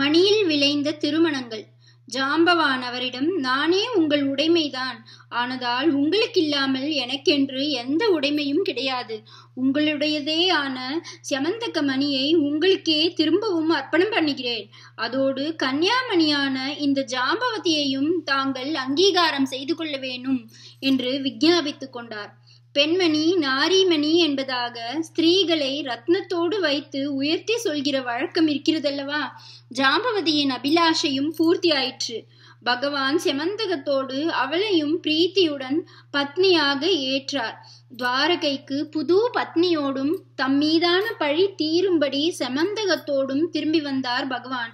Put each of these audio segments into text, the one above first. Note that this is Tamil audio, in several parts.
மணியில் விளைந்த திருமணங்கள் ஜாம்பவானவரிடம் நானே உங்கள் உடைமைதான் ஆனதால் உங்களுக்கில்லாமல் எனக்கென்று எந்த உடைமையும் கிடையாது உங்களுடையதே ஆன செமந்தக்க மணியை உங்களுக்கே திரும்பவும் அர்ப்பணம் பண்ணுகிறேன் அதோடு கன்னியாமணியான இந்த ஜாம்பவதியையும் தாங்கள் அங்கீகாரம் செய்து கொள்ள வேணும் என்று விஜாபித்து கொண்டார் பெண்மணி நாரிமணி என்பதாக ஸ்திரீகளை ரத்னத்தோடு வைத்து உயர்த்தி சொல்கிற வழக்கம் இருக்கிறதல்லவா ஜாம்பவதியின் அபிலாஷையும் பூர்த்தியாயிற்று பகவான் செமந்தகத்தோடு அவளையும் பிரீத்தியுடன் பத்னியாக ஏற்றார் துவாரகைக்கு புது பத்னியோடும் தம் மீதான பழி தீரும்படி செமந்தகத்தோடும் திரும்பி வந்தார் பகவான்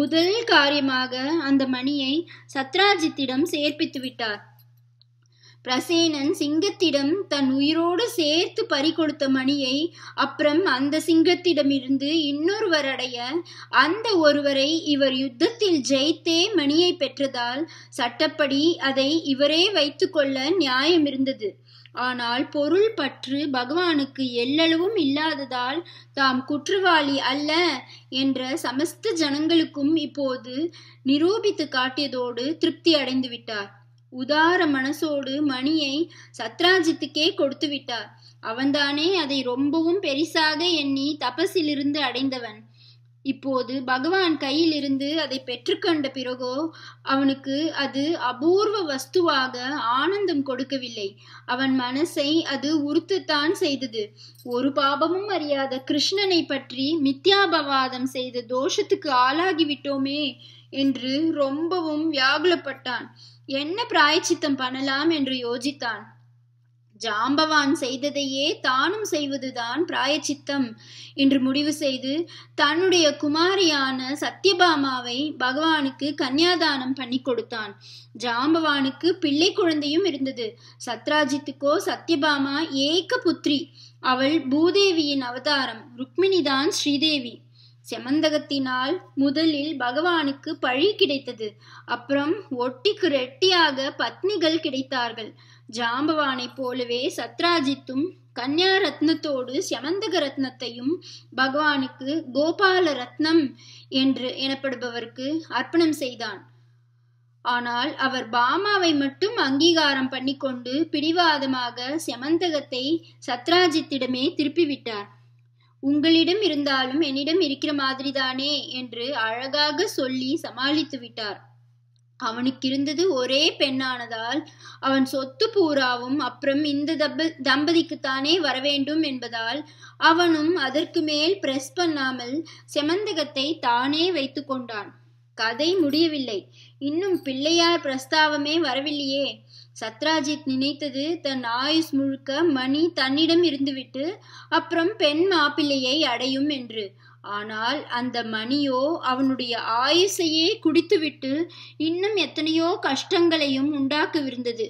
முதல் காரியமாக அந்த மணியை சத்ராஜித்திடம் சேர்ப்பித்து விட்டார் ரசேனன் சிங்கத்திடம் தன் உயிரோடு சேர்த்து பறிகொடுத்த மணியை அப்புறம் அந்த சிங்கத்திடமிருந்து இன்னொருவர் அடைய அந்த ஒருவரை இவர் யுத்தத்தில் ஜெயித்தே மணியை பெற்றதால் சட்டப்படி அதை இவரே வைத்துக்கொள்ள நியாயம் இருந்தது ஆனால் பொருள் பற்று பகவானுக்கு எல்லளவும் இல்லாததால் தாம் குற்றவாளி அல்ல என்ற சமஸ்த ஜனங்களுக்கும் இப்போது நிரூபித்து காட்டியதோடு திருப்தி அடைந்து விட்டார் உதார மனசோடு மணியை சத்ராஜித்துக்கே கொடுத்து விட்டார் அவன்தானே அதை ரொம்பவும் பெரிசாக எண்ணி தபசிலிருந்து அடைந்தவன் இப்போது பகவான் கையிலிருந்து அதை பெற்றுக்கொண்ட பிறகோ அவனுக்கு அது அபூர்வ வஸ்துவாக ஆனந்தம் கொடுக்கவில்லை அவன் மனசை அது உறுத்துத்தான் செய்தது ஒரு பாபமும் அறியாத கிருஷ்ணனை பற்றி மித்யாபவாதம் செய்த தோஷத்துக்கு ஆளாகிவிட்டோமே என்று ரொம்பவும் வியாகுலப்பட்டான் என்ன பிராயச்சித்தம் பண்ணலாம் என்று யோசித்தான் ஜாம்பவான் செய்ததையே தானும் செய்வதுதான் பிராயச்சித்தம் என்று முடிவு செய்து தன்னுடைய குமாரியான சத்யபாமாவை பகவானுக்கு கன்னியாதானம் பண்ணி கொடுத்தான் ஜாம்பவானுக்கு பிள்ளை குழந்தையும் இருந்தது சத்ராஜித்துக்கோ சத்யபாமா ஏக புத்திரி அவள் பூதேவியின் அவதாரம் ருக்மிணிதான் ஸ்ரீதேவி செமந்தகத்தினால் முதலில் பகவானுக்கு பழி கிடைத்தது அப்புறம் ஒட்டிக்கு ரெட்டியாக பத்னிகள் கிடைத்தார்கள் ஜாம்பவானைப் போலவே சத்ராஜித்தும் கன்யா ரத்னத்தோடு செமந்தக ரத்னத்தையும் பகவானுக்கு கோபால ரத்னம் என்று எனப்படுபவருக்கு அர்ப்பணம் செய்தான் ஆனால் அவர் பாமாவை மட்டும் அங்கீகாரம் பண்ணிக்கொண்டு பிடிவாதமாக செமந்தகத்தை சத்ராஜித்திடமே திருப்பிவிட்டார் உங்களிடம் இருந்தாலும் என்னிடம் இருக்கிற மாதிரிதானே என்று அழகாக சொல்லி சமாளித்து விட்டார் அவனுக்கு இருந்தது ஒரே பெண்ணானதால் அவன் சொத்து பூராவும் அப்புறம் இந்த தம்ப தம்பதிக்குத்தானே வரவேண்டும் என்பதால் அவனும் அதற்கு மேல் பிரஸ் பண்ணாமல் செமந்தகத்தை தானே வைத்து கொண்டான் கதை முடியவில்லை இன்னும் பிள்ளையார் பிரஸ்தாவமே வரவில்லையே சத்ராஜித் நினைத்தது தன் ஆயுஸ் முழுக்க மணி தன்னிடம் இருந்துவிட்டு அப்புறம் பெண் மாப்பிள்ளையை அடையும் என்று ஆனால் அந்த மணியோ அவனுடைய ஆயுசையே குடித்துவிட்டு இன்னும் எத்தனையோ கஷ்டங்களையும் உண்டாக்கவிருந்தது